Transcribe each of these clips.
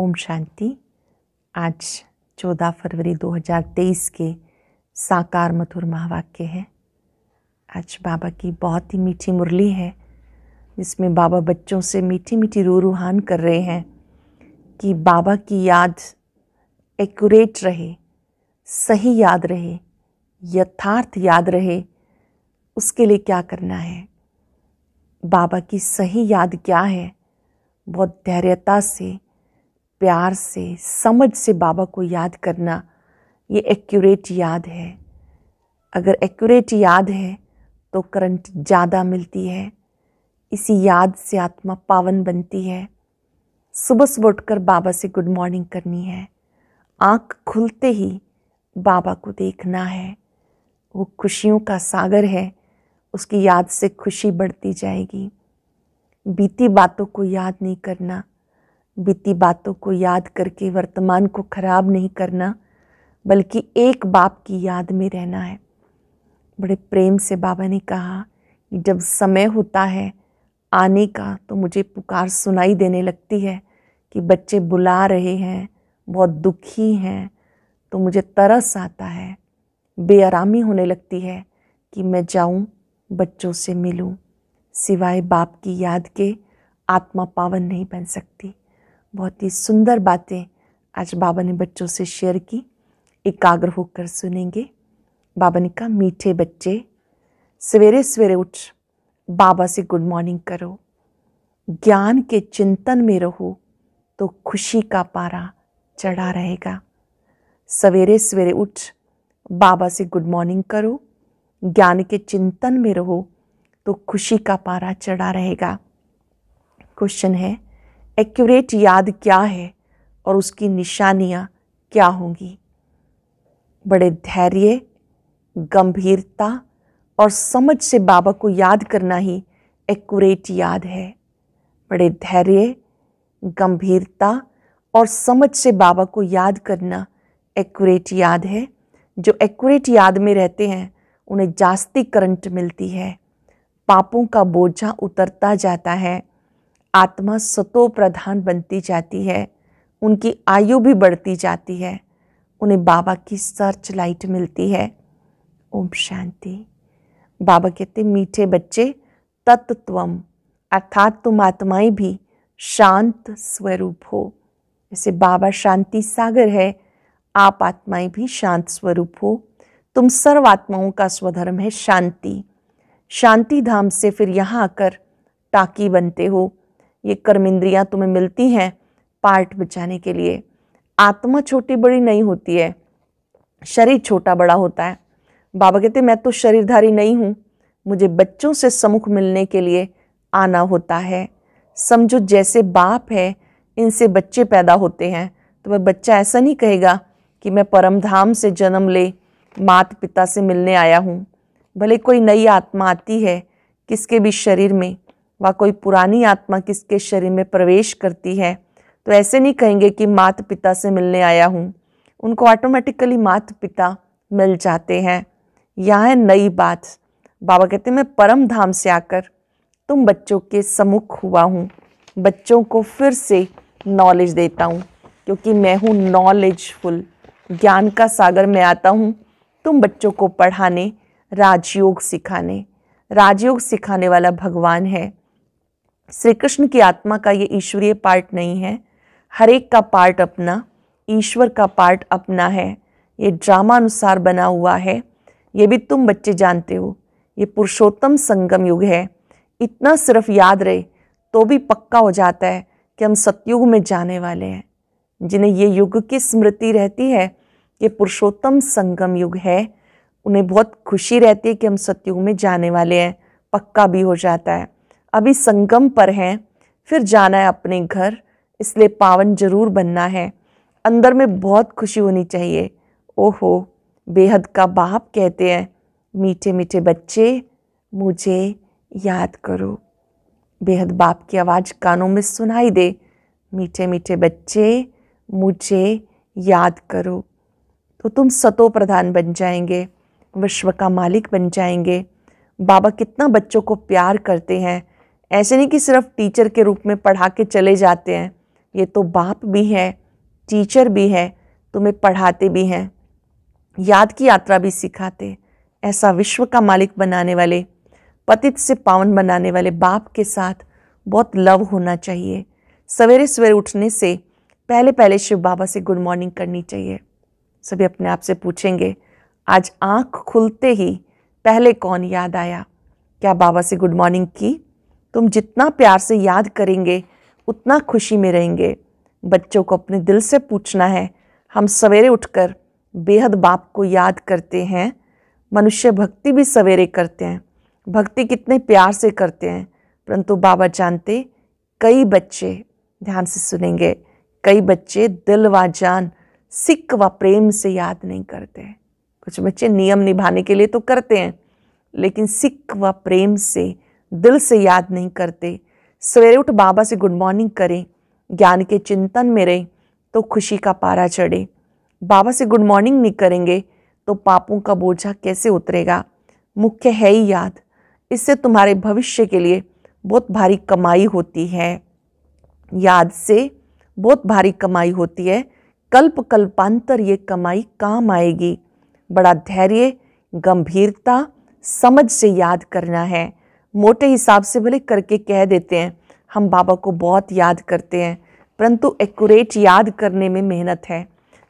ओम शांति आज 14 फरवरी 2023 के साकार मथुर महावाक्य है आज बाबा की बहुत ही मीठी मुरली है जिसमें बाबा बच्चों से मीठी मीठी रू रूहान कर रहे हैं कि बाबा की याद एक्यूरेट रहे सही याद रहे यथार्थ याद रहे उसके लिए क्या करना है बाबा की सही याद क्या है बहुत धैर्यता से प्यार से समझ से बाबा को याद करना ये एक्यूरेट याद है अगर एक्यूरेट याद है तो करंट ज़्यादा मिलती है इसी याद से आत्मा पावन बनती है सुबह सुबह उठकर बाबा से गुड मॉर्निंग करनी है आँख खुलते ही बाबा को देखना है वो खुशियों का सागर है उसकी याद से खुशी बढ़ती जाएगी बीती बातों को याद नहीं करना बीती बातों को याद करके वर्तमान को खराब नहीं करना बल्कि एक बाप की याद में रहना है बड़े प्रेम से बाबा ने कहा कि जब समय होता है आने का तो मुझे पुकार सुनाई देने लगती है कि बच्चे बुला रहे हैं बहुत दुखी हैं तो मुझे तरस आता है बेआरामी होने लगती है कि मैं जाऊं बच्चों से मिलूं सिवाय बाप की याद के आत्मा पावन नहीं बन सकती बहुत ही सुंदर बातें आज बाबा ने बच्चों से शेयर की एकाग्र होकर सुनेंगे बाबा ने कहा मीठे बच्चे सवेरे सवेरे उठ बाबा से गुड मॉर्निंग करो ज्ञान के चिंतन में रहो तो खुशी का पारा चढ़ा रहेगा सवेरे सवेरे उठ बाबा से गुड मॉर्निंग करो ज्ञान के चिंतन में रहो तो खुशी का पारा चढ़ा रहेगा क्वेश्चन है एक्यूरेट याद क्या है और उसकी निशानियाँ क्या होंगी बड़े धैर्य गंभीरता और समझ से बाबा को याद करना ही एक्यूरेट याद है बड़े धैर्य गंभीरता और समझ से बाबा को याद करना एक्यूरेट याद है जो एक्यूरेट याद में रहते हैं उन्हें जास्ती करंट मिलती है पापों का बोझा उतरता जाता है आत्मा सतो प्रधान बनती जाती है उनकी आयु भी बढ़ती जाती है उन्हें बाबा की सर्च लाइट मिलती है ओम शांति बाबा कहते मीठे बच्चे तत्त्वम अर्थात तुम आत्माएं भी शांत स्वरूप हो जैसे बाबा शांति सागर है आप आत्माएं भी शांत स्वरूप हो तुम सर्व आत्माओं का स्वधर्म है शांति शांति धाम से फिर यहाँ आकर टाकी बनते हो ये कर्मेंद्रियाँ तुम्हें मिलती हैं पार्ट बचाने के लिए आत्मा छोटी बड़ी नहीं होती है शरीर छोटा बड़ा होता है बाबा कहते मैं तो शरीरधारी नहीं हूँ मुझे बच्चों से सम्मुख मिलने के लिए आना होता है समझो जैसे बाप है इनसे बच्चे पैदा होते हैं तो वह बच्चा ऐसा नहीं कहेगा कि मैं परम धाम से जन्म ले मात पिता से मिलने आया हूँ भले कोई नई आत्मा आती है किसके भी शरीर में व कोई पुरानी आत्मा किसके शरीर में प्रवेश करती है तो ऐसे नहीं कहेंगे कि मात पिता से मिलने आया हूँ उनको ऑटोमेटिकली मात पिता मिल जाते हैं यह है नई बात बाबा कहते हैं मैं परम धाम से आकर तुम बच्चों के सम्मुख हुआ हूँ बच्चों को फिर से नॉलेज देता हूँ क्योंकि मैं हूँ नॉलेजफुल ज्ञान का सागर में आता हूँ तुम बच्चों को पढ़ाने राजयोग सिखाने राजयोग सिखाने वाला भगवान है श्री कृष्ण की आत्मा का ये ईश्वरीय पार्ट नहीं है हर एक का पार्ट अपना ईश्वर का पार्ट अपना है ये ड्रामा अनुसार बना हुआ है ये भी तुम बच्चे जानते हो ये पुरुषोत्तम संगम युग है इतना सिर्फ याद रहे तो भी पक्का हो जाता है कि हम सतयुग में जाने वाले हैं जिन्हें ये युग की स्मृति रहती है ये पुरुषोत्तम संगम युग है उन्हें बहुत खुशी रहती है कि हम सतयुग में जाने वाले हैं पक्का भी हो जाता है अभी संगम पर हैं फिर जाना है अपने घर इसलिए पावन जरूर बनना है अंदर में बहुत खुशी होनी चाहिए ओहो बेहद का बाप कहते हैं मीठे मीठे बच्चे मुझे याद करो बेहद बाप की आवाज़ कानों में सुनाई दे मीठे मीठे बच्चे मुझे याद करो तो तुम सतो प्रधान बन जाएंगे विश्व का मालिक बन जाएंगे बाबा कितना बच्चों को प्यार करते हैं ऐसे नहीं कि सिर्फ टीचर के रूप में पढ़ा के चले जाते हैं ये तो बाप भी है टीचर भी है तुम्हें पढ़ाते भी हैं याद की यात्रा भी सिखाते ऐसा विश्व का मालिक बनाने वाले पतित से पावन बनाने वाले बाप के साथ बहुत लव होना चाहिए सवेरे सवेरे उठने से पहले पहले शिव बाबा से गुड मॉर्निंग करनी चाहिए सभी अपने आप से पूछेंगे आज आंख खुलते ही पहले कौन याद आया क्या बाबा से गुड मॉर्निंग की तुम जितना प्यार से याद करेंगे उतना खुशी में रहेंगे बच्चों को अपने दिल से पूछना है हम सवेरे उठकर बेहद बाप को याद करते हैं मनुष्य भक्ति भी सवेरे करते हैं भक्ति कितने प्यार से करते हैं परंतु बाबा जानते कई बच्चे ध्यान से सुनेंगे कई बच्चे दिल व जान सिख व प्रेम से याद नहीं करते कुछ बच्चे नियम निभाने के लिए तो करते हैं लेकिन सिख व प्रेम से दिल से याद नहीं करते सवेरे उठ बाबा से गुड मॉर्निंग करें ज्ञान के चिंतन में रहें तो खुशी का पारा चढ़े बाबा से गुड मॉर्निंग नहीं करेंगे तो पापों का बोझा कैसे उतरेगा मुख्य है ही याद इससे तुम्हारे भविष्य के लिए बहुत भारी कमाई होती है याद से बहुत भारी कमाई होती है कल्प कल्पांतर ये कमाई काम आएगी बड़ा धैर्य गंभीरता समझ से याद करना है मोटे हिसाब से भले करके कह देते हैं हम बाबा को बहुत याद करते हैं परंतु एक्यूरेट याद करने में मेहनत है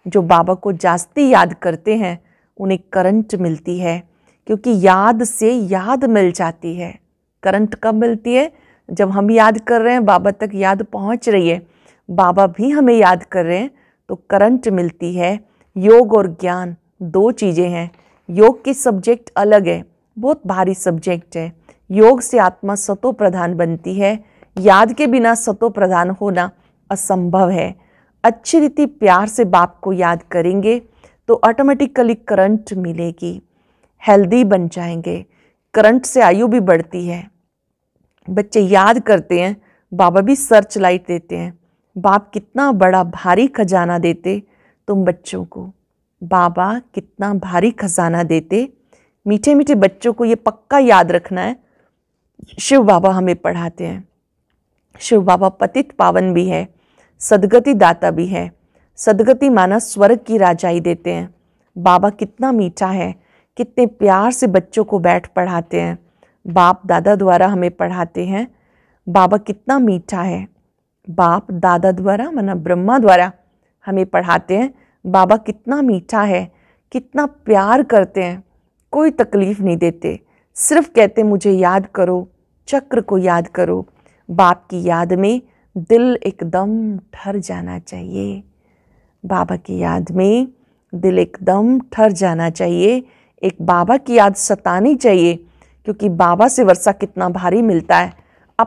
जो बाबा को जास्ती याद करते हैं उन्हें करंट मिलती है क्योंकि याद से याद मिल जाती है करंट कब मिलती है जब हम याद कर रहे हैं बाबा तक याद पहुंच रही है बाबा भी हमें याद कर रहे हैं तो करंट मिलती है योग और ज्ञान दो चीज़ें हैं योग के सब्जेक्ट अलग है बहुत भारी सब्जेक्ट है योग से आत्मा सतो प्रधान बनती है याद के बिना सतो प्रधान होना असंभव है अच्छी रीति प्यार से बाप को याद करेंगे तो ऑटोमेटिकली करंट मिलेगी हेल्दी बन जाएंगे करंट से आयु भी बढ़ती है बच्चे याद करते हैं बाबा भी सर्च लाइट देते हैं बाप कितना बड़ा भारी खजाना देते तुम बच्चों को बाबा कितना भारी खजाना देते मीठे मीठे बच्चों को ये पक्का याद रखना है शिव बाबा हमें पढ़ाते हैं शिव बाबा पतित पावन भी है सदगति दाता भी है सदगति माना स्वर्ग की राजाई देते हैं बाबा कितना मीठा है कितने प्यार से बच्चों को बैठ पढ़ाते हैं बाप दादा द्वारा हमें पढ़ाते हैं बाबा कितना मीठा है बाप दादा द्वारा माना ब्रह्मा द्वारा हमें पढ़ाते हैं बाबा कितना मीठा है कितना प्यार करते हैं कोई तकलीफ़ नहीं देते सिर्फ कहते मुझे याद करो चक्र को याद करो बाप की याद में दिल एकदम ठर जाना चाहिए बाबा की याद में दिल एकदम ठर जाना चाहिए एक बाबा की याद सतानी चाहिए क्योंकि बाबा से वर्षा कितना भारी मिलता है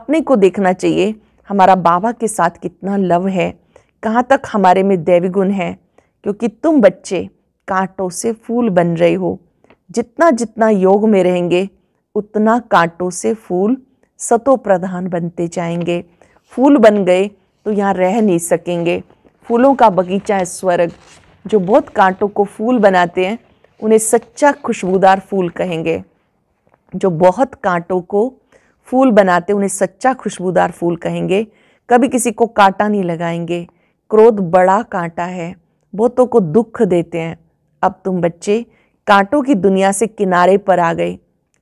अपने को देखना चाहिए हमारा बाबा के साथ कितना लव है कहाँ तक हमारे में दैवी गुण है क्योंकि तुम बच्चे कांटों से फूल बन रहे हो जितना जितना योग में रहेंगे उतना कांटों से फूल सतो प्रधान बनते जाएंगे फूल बन गए तो यहाँ रह नहीं सकेंगे फूलों का बगीचा है स्वर्ग जो बहुत कांटों को फूल बनाते हैं उन्हें सच्चा खुशबूदार फूल कहेंगे जो बहुत कांटों को फूल बनाते उन्हें सच्चा खुशबूदार फूल कहेंगे कभी किसी को कांटा नहीं लगाएंगे क्रोध बड़ा कांटा है बहुतों को दुख देते हैं अब तुम बच्चे कांटों की दुनिया से किनारे पर आ गए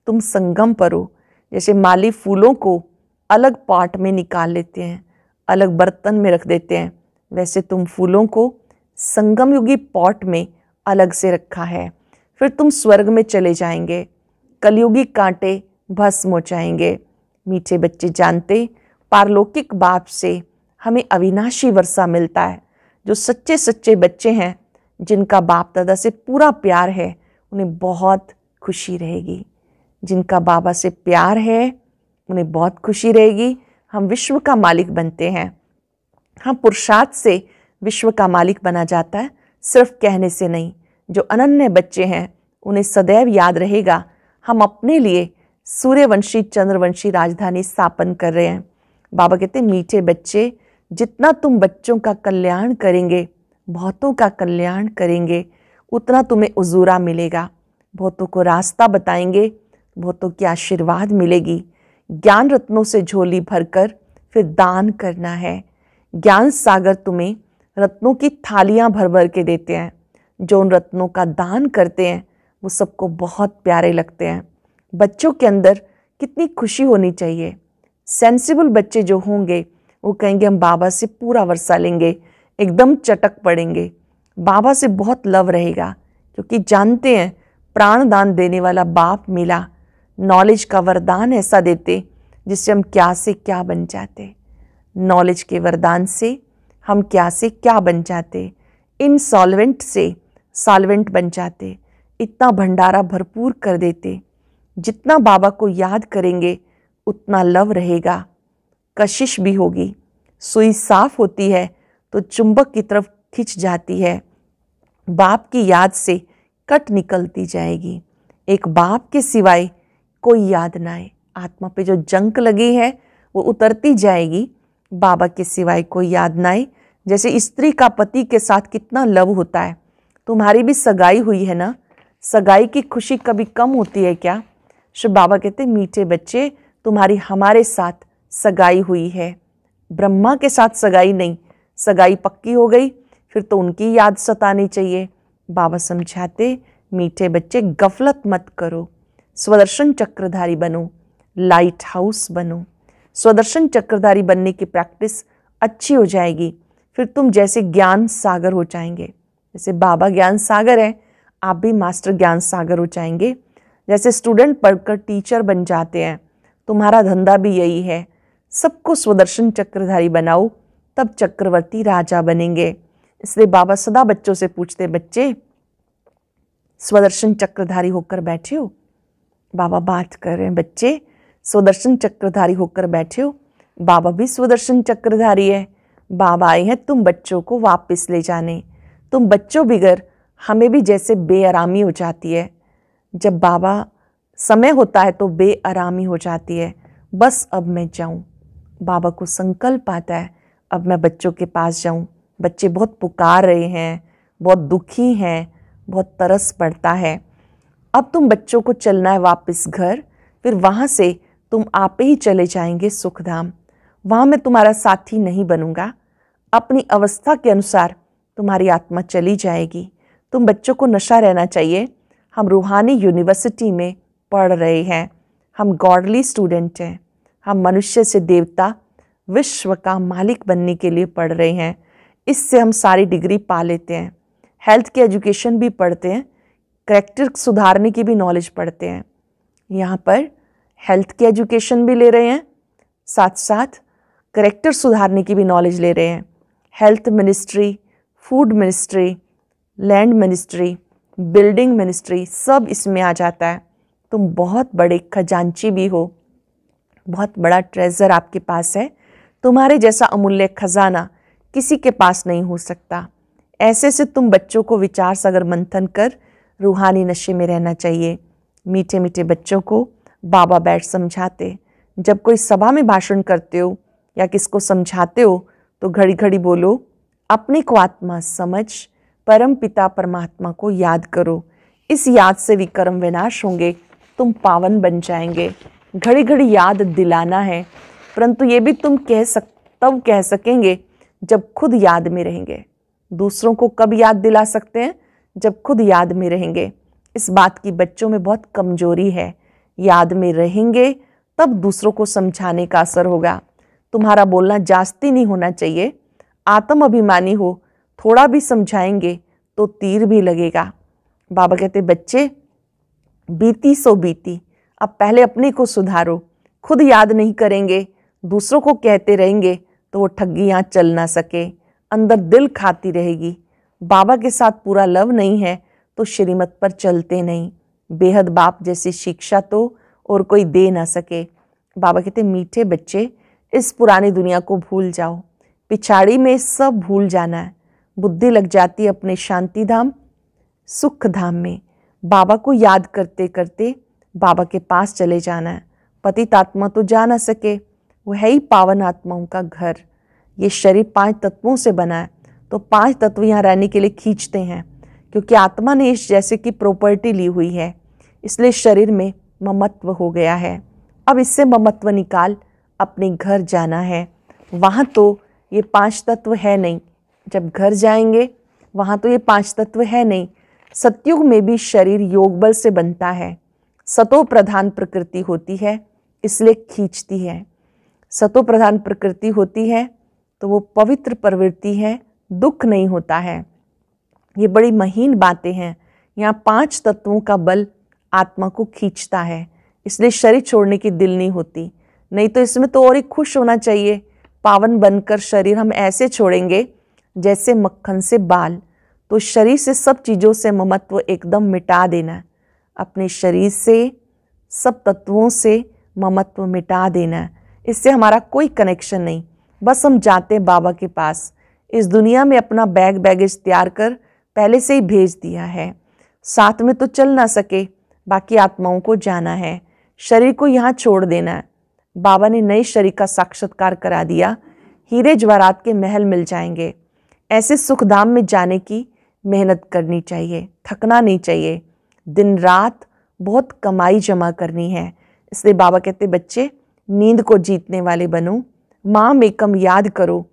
तुम संगम पर हो जैसे माली फूलों को अलग पार्ट में निकाल लेते हैं अलग बर्तन में रख देते हैं वैसे तुम फूलों को संगम युगी पॉट में अलग से रखा है फिर तुम स्वर्ग में चले जाएंगे कलयुगी कांटे भस्म हो जाएंगे मीठे बच्चे जानते पारलौकिक बाप से हमें अविनाशी वर्षा मिलता है जो सच्चे सच्चे बच्चे हैं जिनका बाप दादा से पूरा प्यार है उन्हें बहुत खुशी रहेगी जिनका बाबा से प्यार है उन्हें बहुत खुशी रहेगी हम विश्व का मालिक बनते हैं हम हाँ, पुरुषार्थ से विश्व का मालिक बना जाता है सिर्फ कहने से नहीं जो अनन्य बच्चे हैं उन्हें सदैव याद रहेगा हम अपने लिए सूर्यवंशी चंद्रवंशी राजधानी स्थापन कर रहे हैं बाबा कहते मीठे बच्चे जितना तुम बच्चों का कल्याण करेंगे बहुतों का कल्याण करेंगे उतना तुम्हें उजूरा मिलेगा बहुतों को रास्ता बताएंगे बहुतों की आशीर्वाद मिलेगी ज्ञान रत्नों से झोली भरकर फिर दान करना है ज्ञान सागर तुम्हें रत्नों की थालियां भर भर के देते हैं जो उन रत्नों का दान करते हैं वो सबको बहुत प्यारे लगते हैं बच्चों के अंदर कितनी खुशी होनी चाहिए सेंसिबल बच्चे जो होंगे वो कहेंगे हम बाबा से पूरा वर्षा लेंगे एकदम चटक पड़ेंगे बाबा से बहुत लव रहेगा क्योंकि जानते हैं प्राण दान देने वाला बाप मिला नॉलेज का वरदान ऐसा देते जिससे हम क्या से क्या बन जाते नॉलेज के वरदान से हम क्या से क्या बन जाते इन सॉल्वेंट से सॉल्वेंट बन जाते इतना भंडारा भरपूर कर देते जितना बाबा को याद करेंगे उतना लव रहेगा कशिश भी होगी सुई साफ होती है तो चुंबक की तरफ खिंच जाती है बाप की याद से कट निकलती जाएगी एक बाप के सिवाय कोई याद ना आए आत्मा पे जो जंक लगी है वो उतरती जाएगी बाबा के सिवाय कोई याद ना आए जैसे स्त्री का पति के साथ कितना लव होता है तुम्हारी भी सगाई हुई है ना सगाई की खुशी कभी कम होती है क्या शिव बाबा कहते मीठे बच्चे तुम्हारी हमारे साथ सगाई हुई है ब्रह्मा के साथ सगाई नहीं सगाई पक्की हो गई फिर तो उनकी याद सतानी चाहिए बाबा समझाते मीठे बच्चे गफलत मत करो स्वदर्शन चक्रधारी बनो लाइट हाउस बनो स्वदर्शन चक्रधारी बनने की प्रैक्टिस अच्छी हो जाएगी फिर तुम जैसे ज्ञान सागर हो जाएंगे जैसे बाबा ज्ञान सागर है आप भी मास्टर ज्ञान सागर हो जाएंगे जैसे स्टूडेंट पढ़कर टीचर बन जाते हैं तुम्हारा धंधा भी यही है सबको स्वदर्शन चक्रधारी बनाओ तब चक्रवर्ती राजा बनेंगे इसलिए बाबा सदा बच्चों से पूछते बच्चे स्वदर्शन चक्रधारी होकर बैठे हो बाबा बात कर रहे हैं बच्चे स्वदर्शन चक्रधारी होकर बैठे हो बाबा भी स्वदर्शन चक्रधारी है बाबा आए हैं तुम बच्चों को वापस ले जाने तुम बच्चों बिगर हमें भी जैसे बेआरामी हो जाती है जब बाबा समय होता है तो बेआरामी हो जाती है बस अब मैं जाऊं बाबा को संकल्प आता है अब मैं बच्चों के पास जाऊं बच्चे बहुत पुकार रहे हैं बहुत दुखी हैं बहुत तरस पड़ता है अब तुम बच्चों को चलना है वापस घर फिर वहाँ से तुम आप ही चले जाएंगे सुखधाम वहाँ मैं तुम्हारा साथी नहीं बनूंगा अपनी अवस्था के अनुसार तुम्हारी आत्मा चली जाएगी तुम बच्चों को नशा रहना चाहिए हम रूहानी यूनिवर्सिटी में पढ़ रहे हैं हम गॉडली स्टूडेंट हैं हम मनुष्य से देवता विश्व का मालिक बनने के लिए पढ़ रहे हैं इससे हम सारी डिग्री पा लेते हैं हेल्थ की एजुकेशन भी पढ़ते हैं करेक्टर सुधारने की भी नॉलेज पढ़ते हैं यहाँ पर हेल्थ की एजुकेशन भी ले रहे हैं साथ साथ करेक्टर सुधारने की भी नॉलेज ले रहे हैं health ministry food ministry land ministry building ministry सब इसमें आ जाता है तुम बहुत बड़े खजांची भी हो बहुत बड़ा ट्रेज़र आपके पास है तुम्हारे जैसा अमूल्य खजाना किसी के पास नहीं हो सकता ऐसे से तुम बच्चों को विचार सागर मंथन कर रूहानी नशे में रहना चाहिए मीठे मीठे बच्चों को बाबा बैठ समझाते जब कोई सभा में भाषण करते हो या किसको समझाते हो तो घड़ी घड़ी बोलो अपने को आत्मा समझ परम पिता परमात्मा को याद करो इस याद से विक्रम विनाश होंगे तुम पावन बन जाएंगे घड़ी घड़ी याद दिलाना है परंतु ये भी तुम कह सक तब कह सकेंगे जब खुद याद में रहेंगे दूसरों को कब याद दिला सकते हैं जब खुद याद में रहेंगे इस बात की बच्चों में बहुत कमजोरी है याद में रहेंगे तब दूसरों को समझाने का असर होगा तुम्हारा बोलना जास्ती नहीं होना चाहिए आत्म अभिमानी हो थोड़ा भी समझाएंगे तो तीर भी लगेगा बाबा कहते बच्चे बीती सो बीती अब पहले अपने को सुधारो खुद याद नहीं करेंगे दूसरों को कहते रहेंगे तो वो ठग्गियाँ चल ना सके अंदर दिल खाती रहेगी बाबा के साथ पूरा लव नहीं है तो श्रीमत पर चलते नहीं बेहद बाप जैसी शिक्षा तो और कोई दे ना सके बाबा कहते मीठे बच्चे इस पुरानी दुनिया को भूल जाओ पिछाड़ी में सब भूल जाना है बुद्धि लग जाती अपने शांति धाम सुख धाम में बाबा को याद करते करते बाबा के पास चले जाना है पतित आत्मा तो जा ना सके वह है ही पावन आत्माओं का घर ये शरीर पांच तत्वों से बना है तो पांच तत्व यहाँ रहने के लिए खींचते हैं क्योंकि आत्मा ने इस जैसे की प्रॉपर्टी ली हुई है इसलिए शरीर में ममत्व हो गया है अब इससे ममत्व निकाल अपने घर जाना है वहाँ तो ये पांच तत्व है नहीं जब घर जाएंगे वहाँ तो ये पांच तत्व है नहीं सतयुग में भी शरीर योग बल से बनता है सतो प्रधान प्रकृति होती है इसलिए खींचती है सतो प्रधान प्रकृति होती है तो वो पवित्र प्रवृत्ति है दुख नहीं होता है ये बड़ी महीन बातें हैं यहाँ पांच तत्वों का बल आत्मा को खींचता है इसलिए शरीर छोड़ने की दिल नहीं होती नहीं तो इसमें तो और ही खुश होना चाहिए पावन बनकर शरीर हम ऐसे छोड़ेंगे जैसे मक्खन से बाल तो शरीर से सब चीज़ों से ममत्व एकदम मिटा देना अपने शरीर से सब तत्वों से ममत्व मिटा देना इससे हमारा कोई कनेक्शन नहीं बस हम जाते बाबा के पास इस दुनिया में अपना बैग बैगेज तैयार कर पहले से ही भेज दिया है साथ में तो चल ना सके बाकी आत्माओं को जाना है शरीर को यहाँ छोड़ देना है बाबा ने नए शरीर का साक्षात्कार करा दिया हीरे जवारात के महल मिल जाएंगे ऐसे सुखधाम में जाने की मेहनत करनी चाहिए थकना नहीं चाहिए दिन रात बहुत कमाई जमा करनी है इसलिए बाबा कहते बच्चे नींद को जीतने वाले बनो माँ मेकम याद करो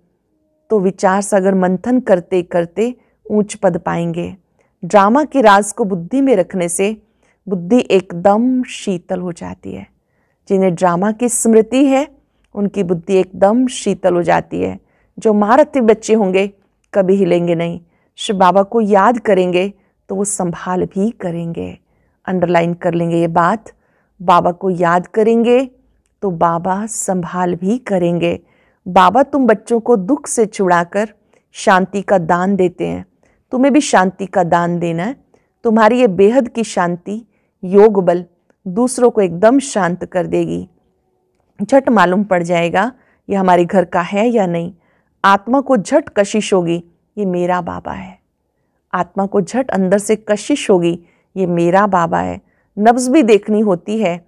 तो विचार सागर मंथन करते करते ऊंच पद पाएंगे ड्रामा के राज को बुद्धि में रखने से बुद्धि एकदम शीतल हो जाती है जिन्हें ड्रामा की स्मृति है उनकी बुद्धि एकदम शीतल हो जाती है जो महारथी बच्चे होंगे कभी हिलेंगे नहीं शिव बाबा को याद करेंगे तो वो संभाल भी करेंगे अंडरलाइन कर लेंगे ये बात बाबा को याद करेंगे तो बाबा संभाल भी करेंगे बाबा तुम बच्चों को दुख से छुड़ाकर शांति का दान देते हैं तुम्हें भी शांति का दान देना है तुम्हारी ये बेहद की शांति योग बल दूसरों को एकदम शांत कर देगी झट मालूम पड़ जाएगा ये हमारे घर का है या नहीं आत्मा को झट कशिश होगी ये मेरा बाबा है आत्मा को झट अंदर से कशिश होगी ये मेरा बाबा है नब्ज भी देखनी होती है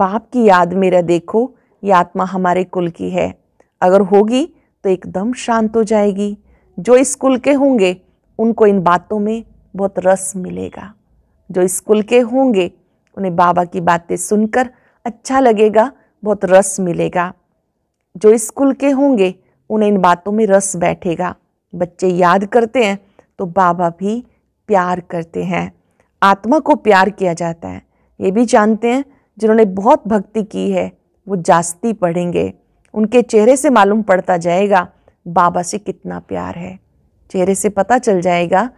बाप की याद में रह देखो ये आत्मा हमारे कुल की है अगर होगी तो एकदम शांत हो जाएगी जो स्कूल के होंगे उनको इन बातों में बहुत रस मिलेगा जो स्कूल के होंगे उन्हें बाबा की बातें सुनकर अच्छा लगेगा बहुत रस मिलेगा जो स्कूल के होंगे उन्हें इन बातों में रस बैठेगा बच्चे याद करते हैं तो बाबा भी प्यार करते हैं आत्मा को प्यार किया जाता है ये भी जानते हैं जिन्होंने बहुत भक्ति की है वो जास्ती पढ़ेंगे उनके चेहरे से मालूम पड़ता जाएगा बाबा से कितना प्यार है चेहरे से पता चल जाएगा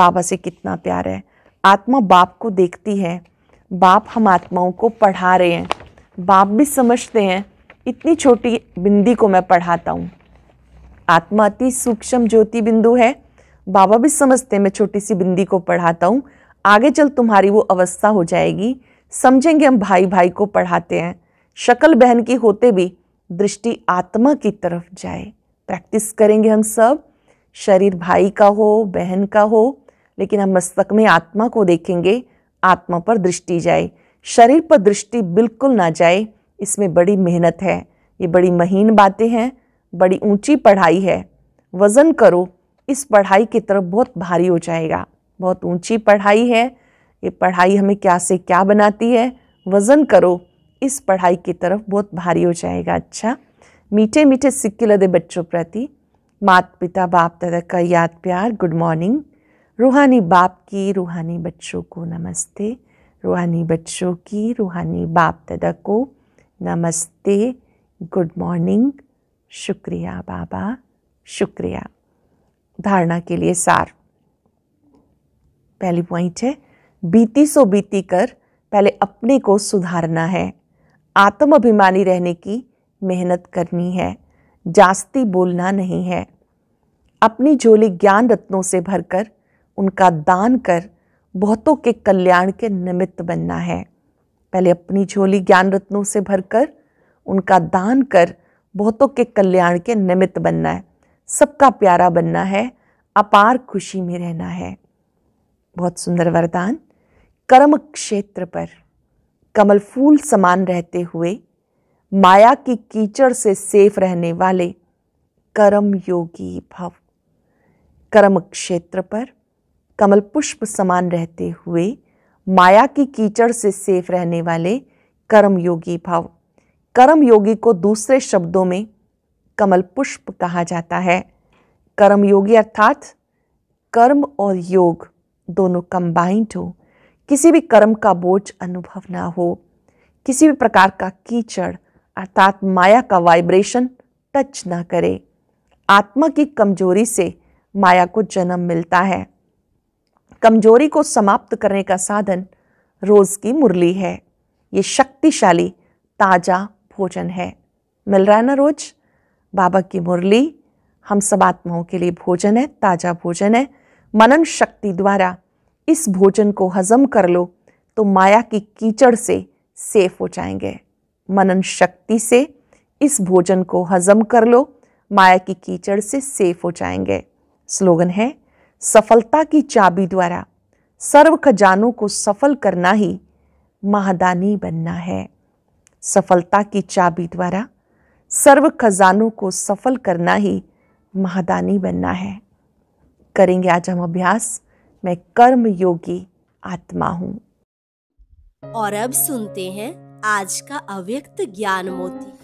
बाबा से कितना प्यार है आत्मा बाप को देखती है बाप हम आत्माओं को पढ़ा रहे हैं बाप भी समझते हैं इतनी छोटी बिंदी को मैं पढ़ाता हूँ आत्मा अति सूक्ष्म ज्योति बिंदु है बाबा भी समझते हैं मैं छोटी सी बिंदी को पढ़ाता हूँ आगे चल तुम्हारी वो अवस्था हो जाएगी समझेंगे हम भाई भाई को पढ़ाते हैं शक्ल बहन की होते भी दृष्टि आत्मा की तरफ जाए प्रैक्टिस करेंगे हम सब शरीर भाई का हो बहन का हो लेकिन हम मस्तक में आत्मा को देखेंगे आत्मा पर दृष्टि जाए शरीर पर दृष्टि बिल्कुल ना जाए इसमें बड़ी मेहनत है ये बड़ी महीन बातें हैं बड़ी ऊंची पढ़ाई है वज़न करो इस पढ़ाई की तरफ बहुत भारी हो जाएगा बहुत ऊंची पढ़ाई है ये पढ़ाई हमें क्या से क्या बनाती है वज़न करो इस पढ़ाई की तरफ बहुत भारी हो जाएगा अच्छा मीठे मीठे सिक्के लदे बच्चों प्रति माता पिता बाप दादा का याद प्यार गुड मॉर्निंग रूहानी बाप की रूहानी बच्चों को नमस्ते रूहानी बच्चों की रूहानी बाप दादा को नमस्ते गुड मॉर्निंग शुक्रिया बाबा शुक्रिया धारणा के लिए सार पहली पॉइंट है बीती सो बीती कर पहले अपने को सुधारना है आत्माभिमानी रहने की मेहनत करनी है जास्ती बोलना नहीं है अपनी झोली ज्ञान रत्नों से भरकर उनका दान कर बहुतों के कल्याण के निमित्त बनना है पहले अपनी झोली ज्ञान रत्नों से भरकर उनका दान कर बहुतों के कल्याण के निमित्त बनना है सबका प्यारा बनना है अपार खुशी में रहना है बहुत सुंदर वरदान कर्म क्षेत्र पर कमल फूल समान रहते हुए माया की कीचड़ से सेफ रहने वाले कर्म योगी भव कर्म क्षेत्र पर कमल पुष्प समान रहते हुए माया की कीचड़ से सेफ रहने वाले कर्म योगी भव कर्म योगी को दूसरे शब्दों में कमल पुष्प कहा जाता है कर्म योगी अर्थात कर्म और योग दोनों कंबाइंड हो किसी भी कर्म का बोझ अनुभव ना हो किसी भी प्रकार का कीचड़ अर्थात माया का वाइब्रेशन टच ना करे आत्मा की कमजोरी से माया को जन्म मिलता है कमजोरी को समाप्त करने का साधन रोज की मुरली है ये शक्तिशाली ताजा भोजन है मिल रहा है ना रोज बाबा की मुरली हम सब आत्माओं के लिए भोजन है ताजा भोजन है मनन शक्ति द्वारा इस भोजन को हजम कर लो तो माया की कीचड़ से सेफ हो जाएंगे मनन शक्ति से इस भोजन को हजम कर लो माया की कीचड़ से सेफ हो जाएंगे स्लोगन है सफलता की चाबी द्वारा सर्व खजानों को सफल करना ही महादानी बनना है सफलता की चाबी द्वारा सर्व खजानों को सफल करना ही महादानी बनना है करेंगे आज हम अभ्यास मैं कर्म योगी आत्मा हूँ और अब सुनते हैं आज का अव्यक्त ज्ञान मोती